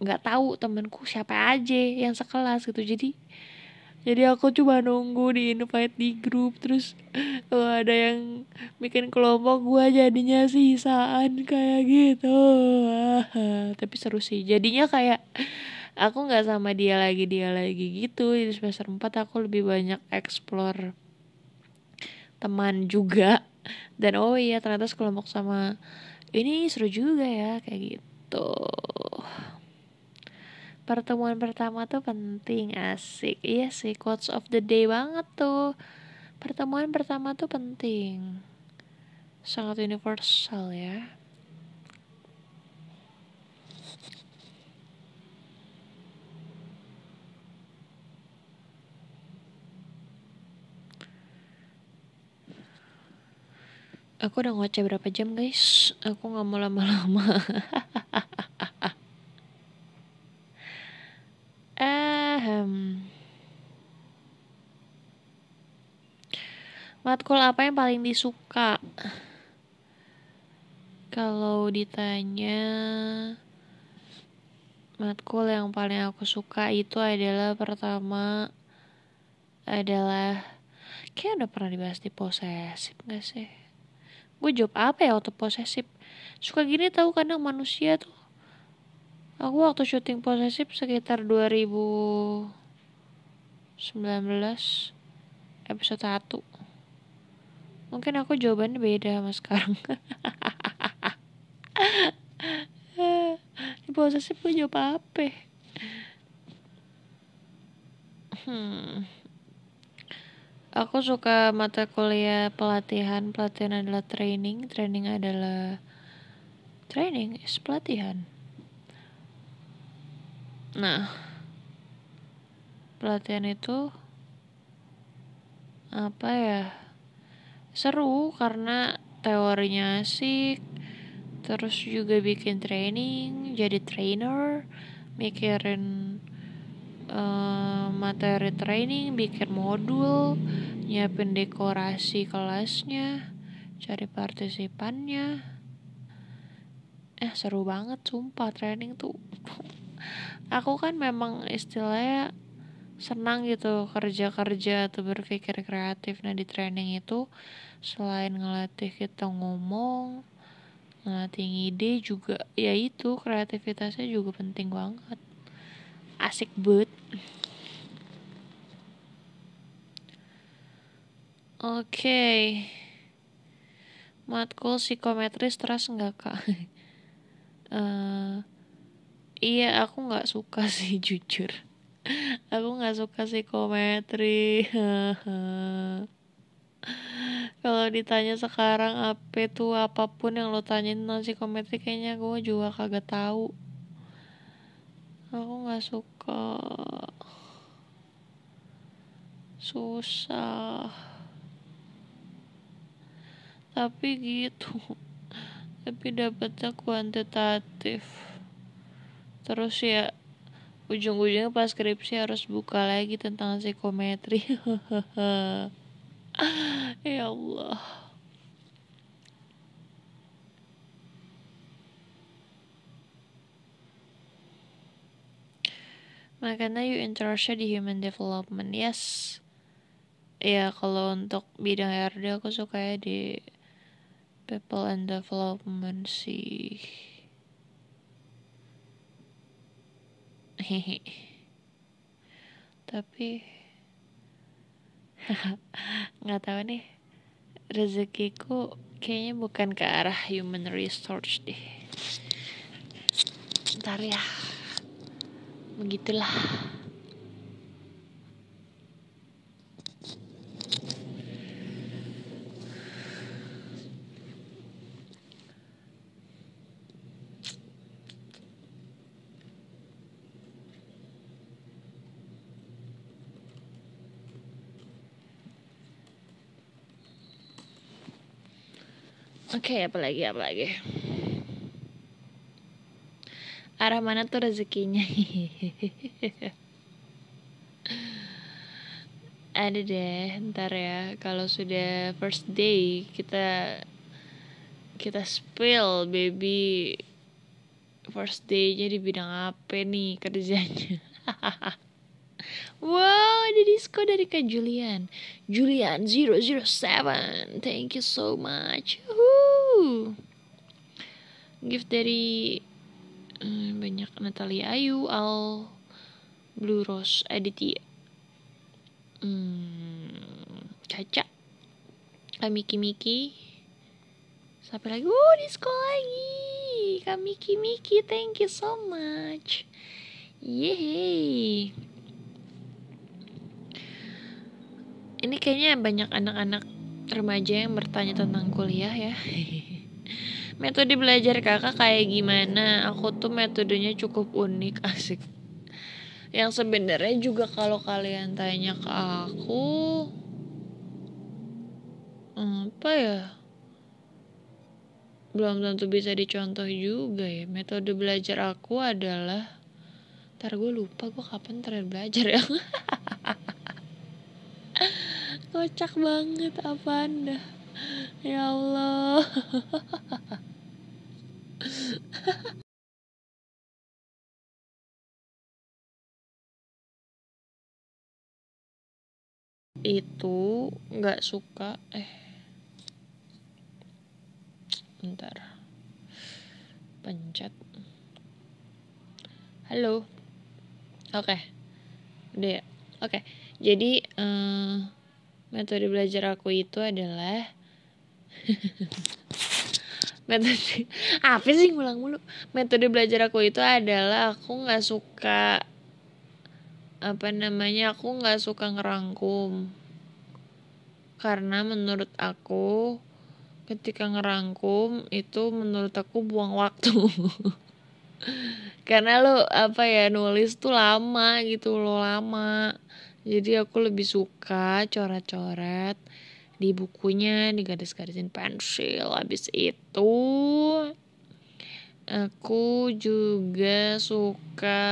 nggak tahu temenku siapa aja yang sekelas gitu jadi jadi aku coba nunggu di invite di grup terus kalau ada yang bikin kelompok gue jadinya sisaan kayak gitu (laughs) tapi seru sih jadinya kayak aku nggak sama dia lagi dia lagi gitu di semester 4 aku lebih banyak explore teman juga dan oh iya ternyata sekelompok sama ini seru juga ya kayak gitu pertemuan pertama tuh penting asik iya sih quotes of the day banget tuh pertemuan pertama tuh penting sangat universal ya Aku udah ngoceh berapa jam guys Aku gak mau lama-lama (laughs) ahem, Matkul apa yang paling disuka? Kalau ditanya matkul yang paling aku suka itu adalah pertama adalah kayak udah pernah dibahas di posesif gak sih? Gue jawab apa ya waktu posesif? Suka gini tahu kadang manusia tuh aku waktu syuting posesif sekitar 2019 episode 1 mungkin aku jawabannya beda sama sekarang di (laughs) posesif gue jawab apa hmm aku suka mata kuliah pelatihan pelatihan adalah training training adalah training is pelatihan Nah, pelatihan itu apa ya? Seru karena teorinya asik, terus juga bikin training, jadi trainer, mikirin uh, materi training, bikin modul, nyiapin dekorasi kelasnya, cari partisipannya. Eh seru banget sumpah training tuh. (laughs) aku kan memang istilahnya senang gitu kerja-kerja atau berpikir kreatif nah di training itu selain ngelatih kita ngomong ngelatih ide juga ya itu kreativitasnya juga penting banget asik banget oke okay. matkul psikometris stres nggak kak uh, (laughs) iya aku nggak suka (laughs) sih jujur aku nggak suka psikometri (laughs) kalau ditanya sekarang apa tuh apapun yang lo tanyain tentang psikometri kayaknya gue juga kagak tahu aku nggak suka susah tapi gitu (laughs) tapi dapatnya kuantitatif terus ya ujung-ujungnya pas skripsi harus buka lagi tentang psikometri (laughs) ya Allah makanya you interested di human development yes ya kalau untuk bidang RD aku suka ya di people and development sih hehe tapi (laughs) nggak tahu nih rezekiku kayaknya bukan ke arah human resource deh ntar ya begitulah okay, apalagi apalagi arah mana tuh rezekinya (laughs) ada deh ntar ya kalau sudah first day kita kita spill baby first day-nya di bidang apa nih kerjanya (laughs) wow ada disco dari kak Julian Julian 007 thank you so much gift dari hmm, banyak Natalia Ayu Al Blue Rose Aditya hmm, Caca Kak Miki Miki sampai lagi oh sekolah lagi Kak Miki Miki thank you so much yehey. ini kayaknya banyak anak-anak remaja yang bertanya tentang kuliah ya (laughs) Metode belajar kakak kayak gimana? Aku tuh metodenya cukup unik, (laughs) asik. Yang sebenarnya juga kalau kalian tanya ke aku, apa ya? Belum tentu bisa dicontoh juga ya. Metode belajar aku adalah, ntar gue lupa gue kapan terakhir belajar ya. (laughs) kocak banget apa anda ya Allah (laughs) itu nggak suka eh bentar pencet halo oke okay. udah ya oke okay. jadi uh, metode belajar aku itu adalah (laughs) metode apa sih ngulang mulu metode belajar aku itu adalah aku nggak suka apa namanya aku nggak suka ngerangkum karena menurut aku ketika ngerangkum itu menurut aku buang waktu (laughs) karena lo apa ya nulis tuh lama gitu lo lama jadi aku lebih suka coret-coret di bukunya digaris-garisin pensil habis itu aku juga suka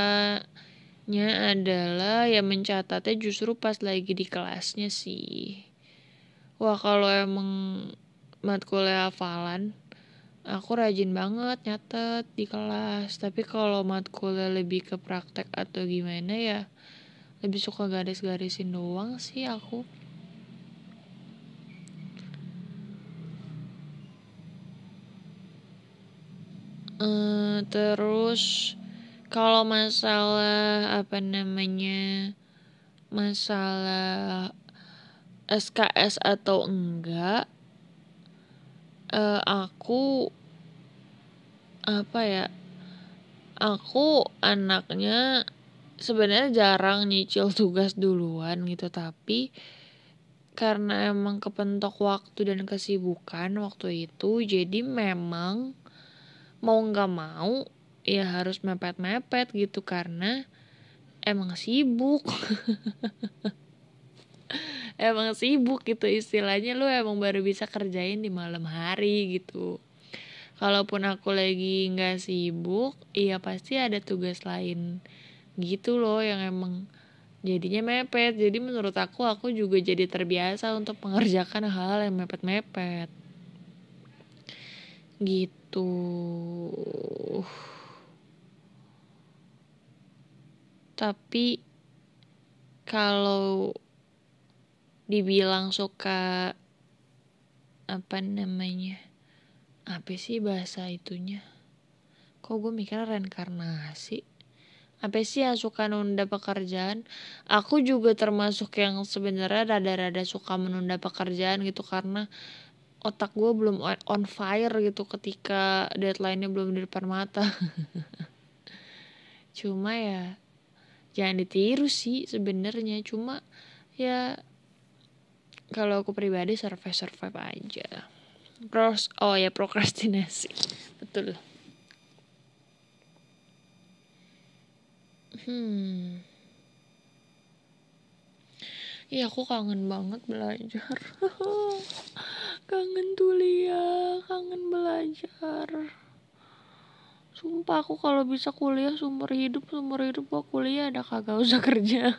baiknya adalah ya mencatatnya justru pas lagi di kelasnya sih. Wah kalau emang matkul hafalan, aku rajin banget nyatet di kelas. Tapi kalau matkul lebih ke praktek atau gimana ya, lebih suka garis-garisin doang sih aku. Uh, terus kalau masalah apa namanya masalah SKS atau enggak uh, aku apa ya aku anaknya sebenarnya jarang nyicil tugas duluan gitu tapi karena emang kepentok waktu dan kesibukan waktu itu jadi memang mau nggak mau ya harus mepet-mepet gitu karena emang sibuk (laughs) emang sibuk gitu istilahnya lu emang baru bisa kerjain di malam hari gitu kalaupun aku lagi nggak sibuk iya pasti ada tugas lain gitu loh yang emang jadinya mepet jadi menurut aku aku juga jadi terbiasa untuk mengerjakan hal yang mepet-mepet gitu tapi kalau dibilang suka apa namanya apa sih bahasa itunya kok gue mikir reinkarnasi apa sih yang suka nunda pekerjaan aku juga termasuk yang sebenarnya rada-rada suka menunda pekerjaan gitu karena otak gue belum on fire gitu ketika deadline-nya belum di depan mata (laughs) cuma ya jangan ditiru sih sebenarnya cuma ya kalau aku pribadi survive survive aja pros oh ya prokrastinasi (laughs) betul hmm Iya aku kangen banget belajar (laughs) Kangen ya Kangen belajar Sumpah aku kalau bisa kuliah sumber hidup sumber hidup gua kuliah ada kagak usah (laughs) kerja.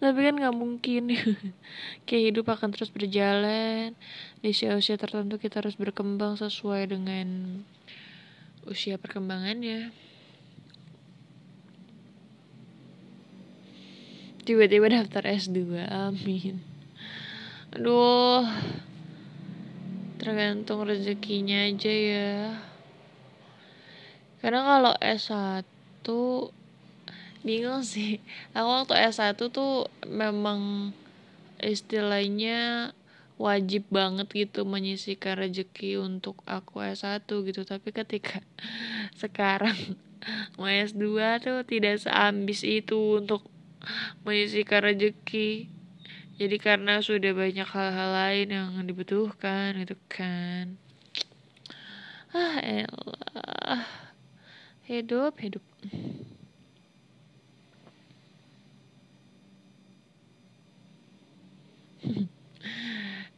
Tapi kan nggak mungkin. (laughs) Kayak hidup akan terus berjalan. Di usia-usia tertentu kita harus berkembang sesuai dengan usia perkembangannya. Tiba-tiba daftar S2, amin. Aduh tergantung rezekinya aja ya karena kalau S1 bingung sih aku waktu S1 tuh memang istilahnya wajib banget gitu menyisihkan rezeki untuk aku S1 gitu tapi ketika (laughs) sekarang mau S2 tuh tidak seambis itu untuk menyisihkan rezeki jadi karena sudah banyak hal-hal lain yang dibutuhkan gitu kan ah elah hidup hidup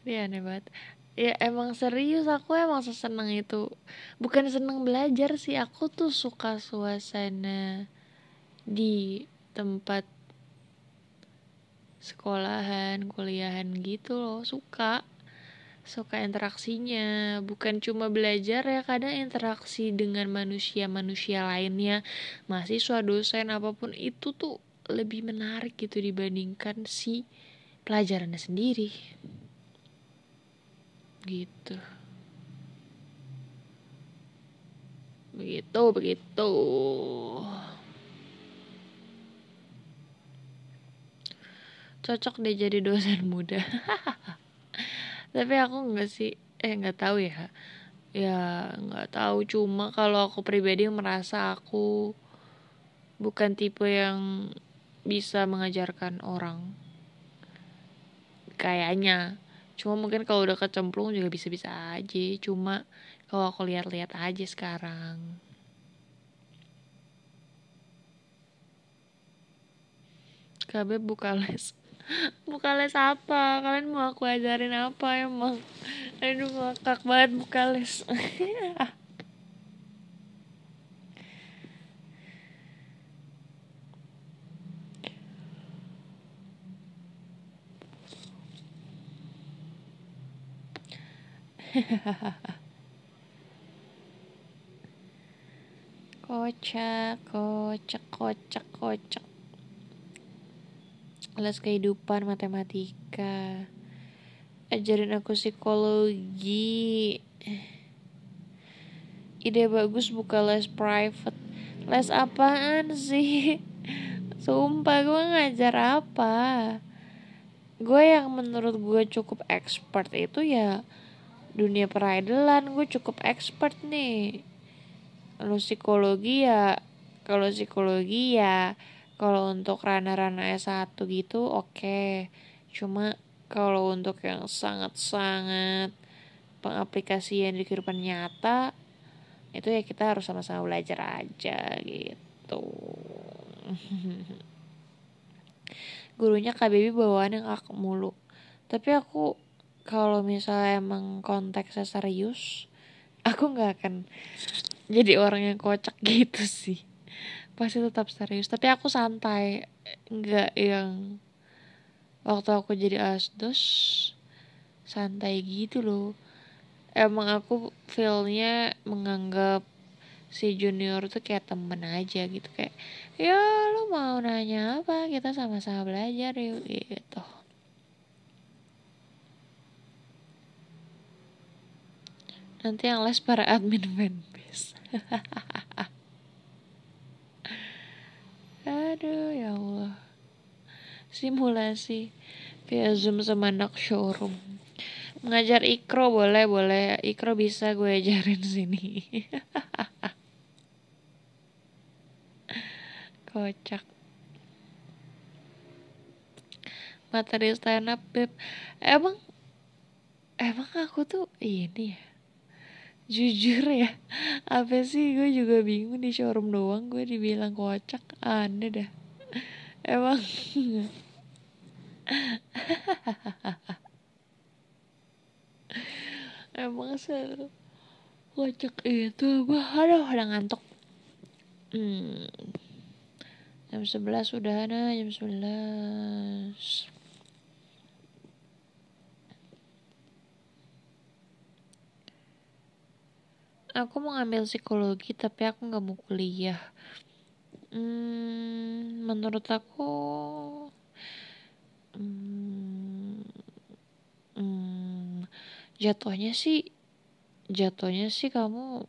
Dia (laughs) aneh banget ya emang serius aku emang seseneng itu bukan seneng belajar sih aku tuh suka suasana di tempat sekolahan, kuliahan gitu loh, suka suka interaksinya bukan cuma belajar ya kadang interaksi dengan manusia-manusia lainnya mahasiswa dosen apapun itu tuh lebih menarik gitu dibandingkan si pelajarannya sendiri gitu begitu begitu cocok deh jadi dosen muda (laughs) tapi aku nggak sih eh nggak tahu ya ya nggak tahu cuma kalau aku pribadi merasa aku bukan tipe yang bisa mengajarkan orang kayaknya cuma mungkin kalau udah kecemplung juga bisa-bisa aja cuma kalau aku lihat-lihat aja sekarang KB buka les buka les apa kalian mau aku ajarin apa emang aduh ngakak banget buka les (laughs) kocak kocak kocak kocak les kehidupan matematika ajarin aku psikologi ide bagus buka les private les apaan sih sumpah gue ngajar apa gue yang menurut gue cukup expert itu ya dunia peradilan gue cukup expert nih kalau psikologi ya kalau psikologi ya kalau untuk runner-runner S1 gitu oke okay. cuma kalau untuk yang sangat-sangat pengaplikasian di kehidupan nyata itu ya kita harus sama-sama belajar aja gitu (laughs) gurunya kak baby bawaan yang aku mulu tapi aku kalau misalnya emang konteksnya serius aku nggak akan jadi orang yang kocak gitu sih pasti tetap serius tapi aku santai nggak yang waktu aku jadi asdos santai gitu loh emang aku feelnya menganggap si junior tuh kayak temen aja gitu kayak ya lu mau nanya apa kita sama-sama belajar yuk gitu nanti yang les para admin fanbase (laughs) aduh ya Allah simulasi via zoom sama anak showroom mengajar ikro boleh boleh ikro bisa gue ajarin sini (laughs) kocak materi stand up babe. emang emang aku tuh ini ya jujur ya apa sih gue juga bingung di showroom doang gue dibilang kocak aneh dah emang emang seru kocak itu apa aduh udah ngantuk hmm. jam sebelas sudah nah jam sebelas aku mau ngambil psikologi tapi aku nggak mau kuliah hmm, menurut aku hmm, hmm, jatuhnya sih jatuhnya sih kamu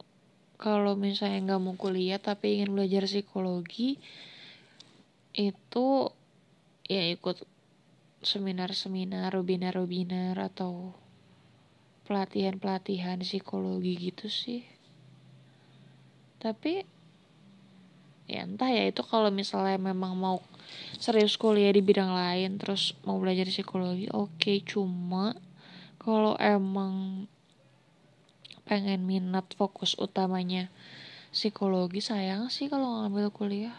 kalau misalnya nggak mau kuliah tapi ingin belajar psikologi itu ya ikut seminar-seminar, webinar-webinar atau pelatihan-pelatihan psikologi gitu sih tapi ya entah ya itu kalau misalnya memang mau serius kuliah di bidang lain terus mau belajar psikologi oke okay. cuma kalau emang pengen minat fokus utamanya psikologi sayang sih kalau ngambil kuliah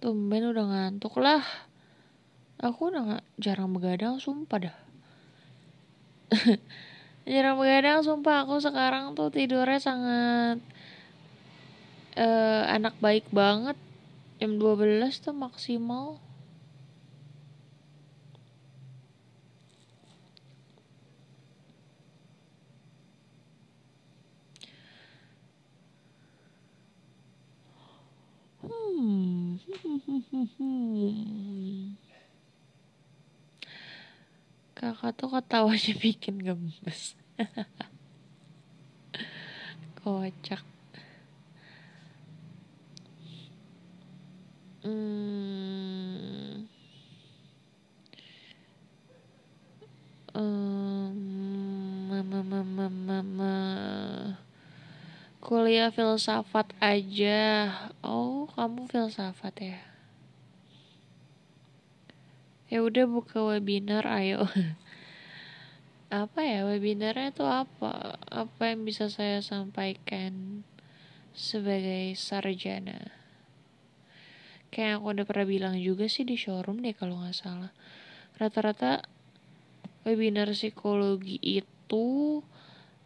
tumben udah ngantuk lah aku udah gak, jarang begadang sumpah dah (laughs) jarang begadang sumpah aku sekarang tuh tidurnya sangat uh, anak baik banget jam 12 tuh maksimal Hmm. (laughs) kakak tuh ketawanya bikin gemes (laughs) kocak hmm. Um, mama, mama, mama. Kuliah filsafat aja. Oh, kamu filsafat ya? ya udah buka webinar ayo (laughs) apa ya webinarnya itu apa apa yang bisa saya sampaikan sebagai sarjana kayak aku udah pernah bilang juga sih di showroom deh kalau nggak salah rata-rata webinar psikologi itu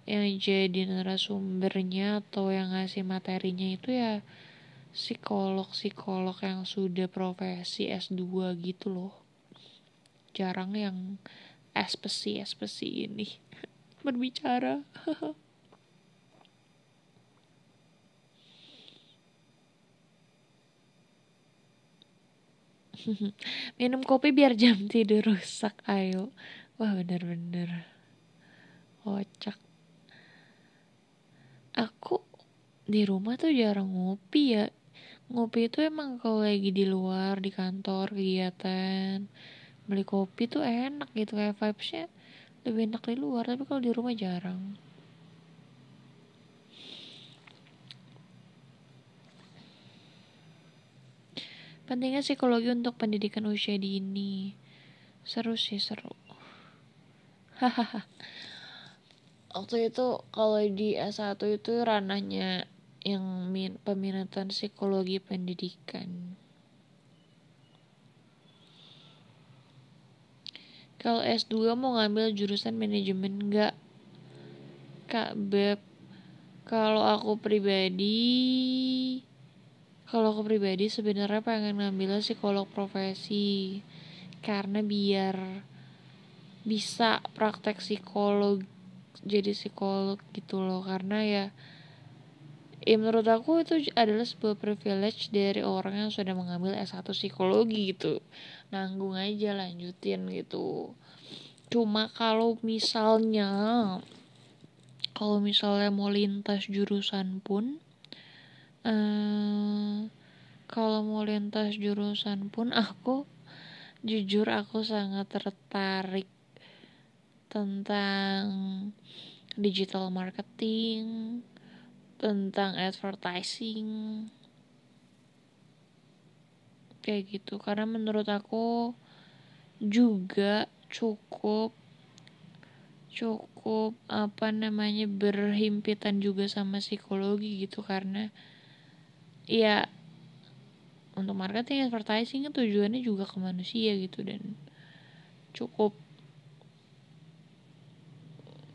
yang jadi narasumbernya atau yang ngasih materinya itu ya psikolog-psikolog yang sudah profesi S2 gitu loh jarang yang espesi espesi ini (laughs) berbicara (laughs) minum kopi biar jam tidur rusak ayo wah bener-bener kocak aku di rumah tuh jarang ngopi ya ngopi itu emang kalau lagi di luar di kantor kegiatan beli kopi tuh enak gitu kayak vibesnya lebih enak di luar tapi kalau di rumah jarang pentingnya psikologi untuk pendidikan usia dini seru sih seru hahaha (laughs) waktu itu kalau di S1 itu ranahnya yang min peminatan psikologi pendidikan Kalau S2 mau ngambil jurusan manajemen enggak? Kak Beb. Kalau aku pribadi kalau aku pribadi sebenarnya pengen ngambil psikolog profesi karena biar bisa praktek psikolog jadi psikolog gitu loh karena ya ya menurut aku itu adalah sebuah privilege dari orang yang sudah mengambil S1 psikologi gitu nanggung aja lanjutin gitu cuma kalau misalnya kalau misalnya mau lintas jurusan pun eh, kalau mau lintas jurusan pun (laughs) aku jujur aku sangat tertarik tentang digital marketing tentang advertising kayak gitu karena menurut aku juga cukup cukup apa namanya berhimpitan juga sama psikologi gitu karena ya untuk marketing advertising kan tujuannya juga ke manusia gitu dan cukup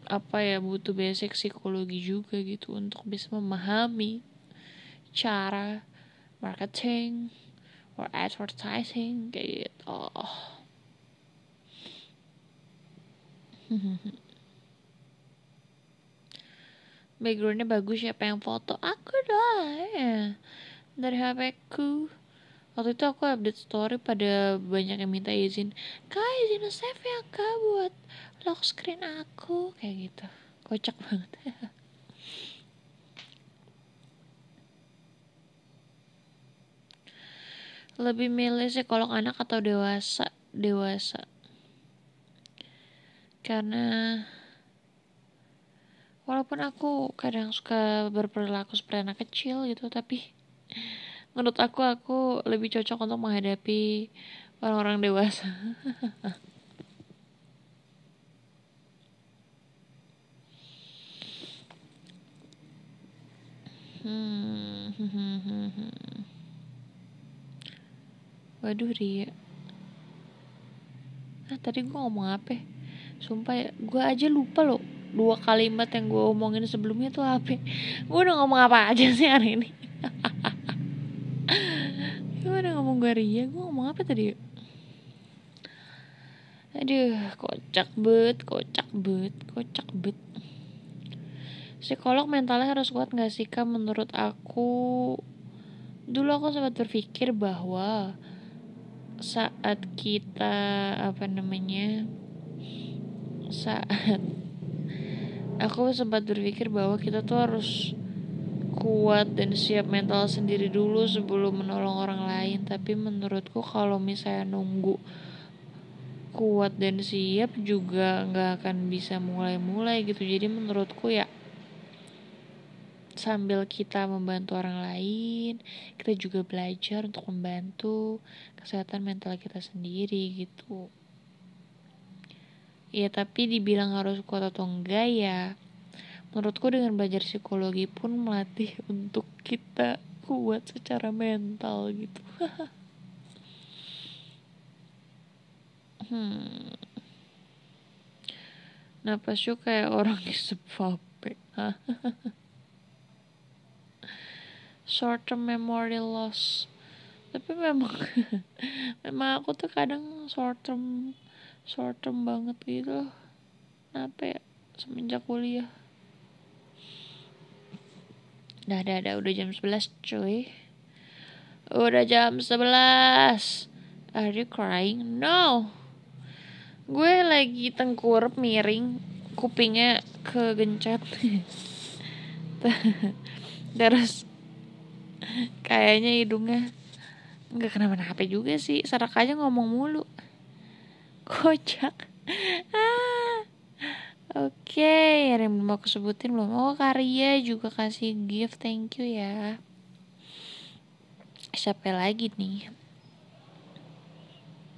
apa ya butuh basic psikologi juga gitu untuk bisa memahami cara marketing or advertising gitu. Oh. (laughs) Backgroundnya bagus siapa yang foto aku dah ya. dari HP ku waktu itu aku update story pada banyak yang minta izin kak izin save ya kak buat lock screen aku kayak gitu kocak banget (laughs) lebih milih sih kalau anak atau dewasa dewasa karena walaupun aku kadang suka berperilaku seperti anak kecil gitu tapi (laughs) menurut aku aku lebih cocok untuk menghadapi orang-orang dewasa (laughs) Hmm, hmm, hmm, hmm. Waduh Ria Ah tadi gue ngomong apa ya? Sumpah ya Gue aja lupa loh Dua kalimat yang gue omongin sebelumnya tuh apa Gue udah ngomong apa aja sih hari ini (laughs) Gue udah ngomong gue Ria Gue ngomong apa tadi Aduh, kocak bet, kocak bet, kocak bet psikolog mentalnya harus kuat nggak sih kak menurut aku dulu aku sempat berpikir bahwa saat kita apa namanya saat aku sempat berpikir bahwa kita tuh harus kuat dan siap mental sendiri dulu sebelum menolong orang lain tapi menurutku kalau misalnya nunggu kuat dan siap juga nggak akan bisa mulai-mulai gitu jadi menurutku ya sambil kita membantu orang lain, kita juga belajar untuk membantu kesehatan mental kita sendiri gitu. Ya tapi dibilang harus kuat atau enggak ya, menurutku dengan belajar psikologi pun melatih (laughs) untuk kita kuat secara mental gitu. (laughs) hmm. Napas yuk kayak orang isep (laughs) vape short term memory loss tapi memang (laughs) memang aku tuh kadang short term short term banget gitu apa ya semenjak kuliah Dah, dah, dah, udah jam 11 cuy Udah jam 11 Are you crying? No Gue lagi tengkurap miring Kupingnya kegencet (laughs) Terus kayaknya hidungnya nggak kenapa-napa juga sih sarak aja ngomong mulu kocak ah. Oke, okay, ada yang belum aku sebutin belum. Oh, Karya juga kasih gift, thank you ya. Siapa lagi nih?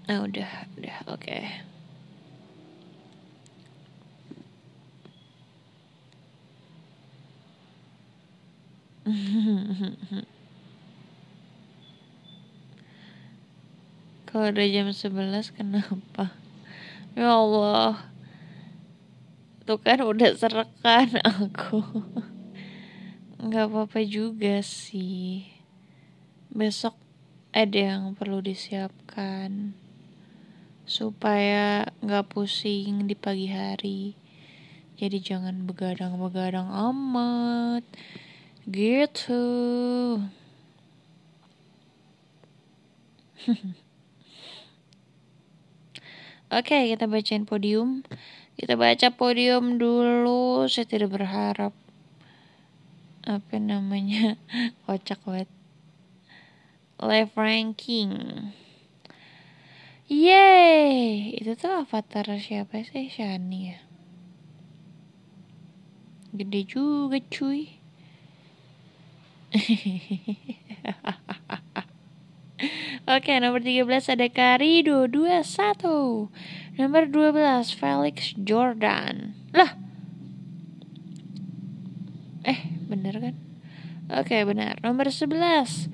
Nah, udah, udah, oke. Okay. (laughs) Mm-hmm. Kalau udah jam 11 kenapa? Ya Allah. Tuh kan udah serekan aku. Gak apa-apa juga sih. Besok ada yang perlu disiapkan supaya gak pusing di pagi hari. Jadi jangan begadang-begadang amat. Gitu. (laughs) Oke, okay, kita bacain podium. Kita baca podium dulu. Saya tidak berharap apa namanya (laughs) kocak banget. Live ranking. Yeay, itu tuh avatar siapa sih? Shani ya. Gede juga cuy. (laughs) Oke, okay, nomor 13 ada Karido 21. Nomor 12 Felix Jordan. Lah. Eh, bener kan? Oke, okay, benar. Nomor 11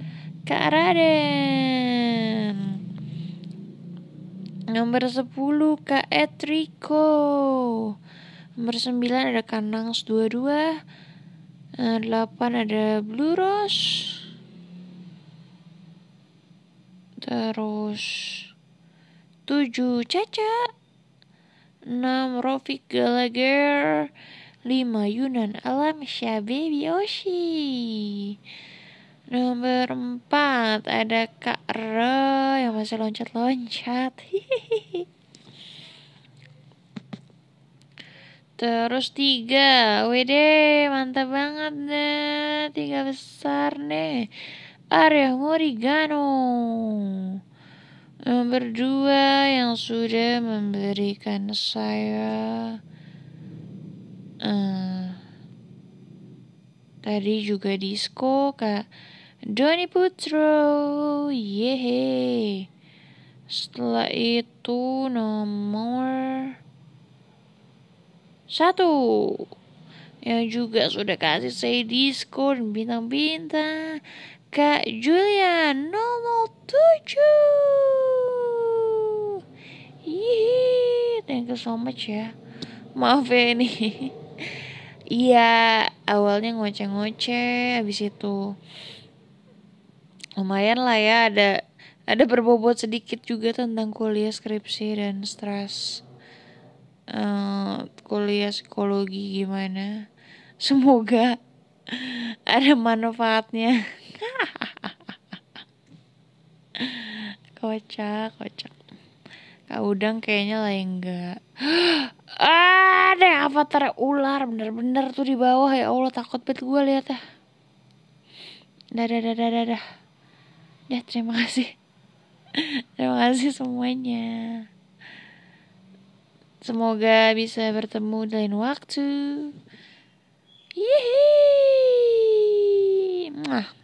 Kak Raden. Nomor 10 Kak Etriko. Nomor 9 ada Kanangs 22. 8 ada Blue Rose. Terus tujuh Caca enam Rofik Gallagher lima Yunan Alam Syabebi Oshi Nomor empat ada Kak Re yang masih loncat-loncat. (laughs) Terus tiga, wede mantap banget deh, tiga besar nih. Arya Morigano Nomor dua yang sudah memberikan saya uh, Tadi juga disco kak Doni Putro Yehe Setelah itu nomor Satu Yang juga sudah kasih saya disco bintang-bintang Kak Julia 007, Yee, thank you so much ya Maaf ya ini (laughs) Iya awalnya ngoceh-ngoceh abis itu Lumayan lah ya ada ada berbobot sedikit juga tentang kuliah skripsi dan stres uh, kuliah psikologi gimana (laughs) semoga (laughs) ada manfaatnya (laughs) kocak kocak kak udang kayaknya lagi enggak (gasps) ada yang avatar ular bener-bener tuh di bawah ya allah takut banget gue lihat ya dah dah dah dah dah dah ya terima kasih (laughs) terima kasih semuanya semoga bisa bertemu di lain waktu Yeay. Mwah.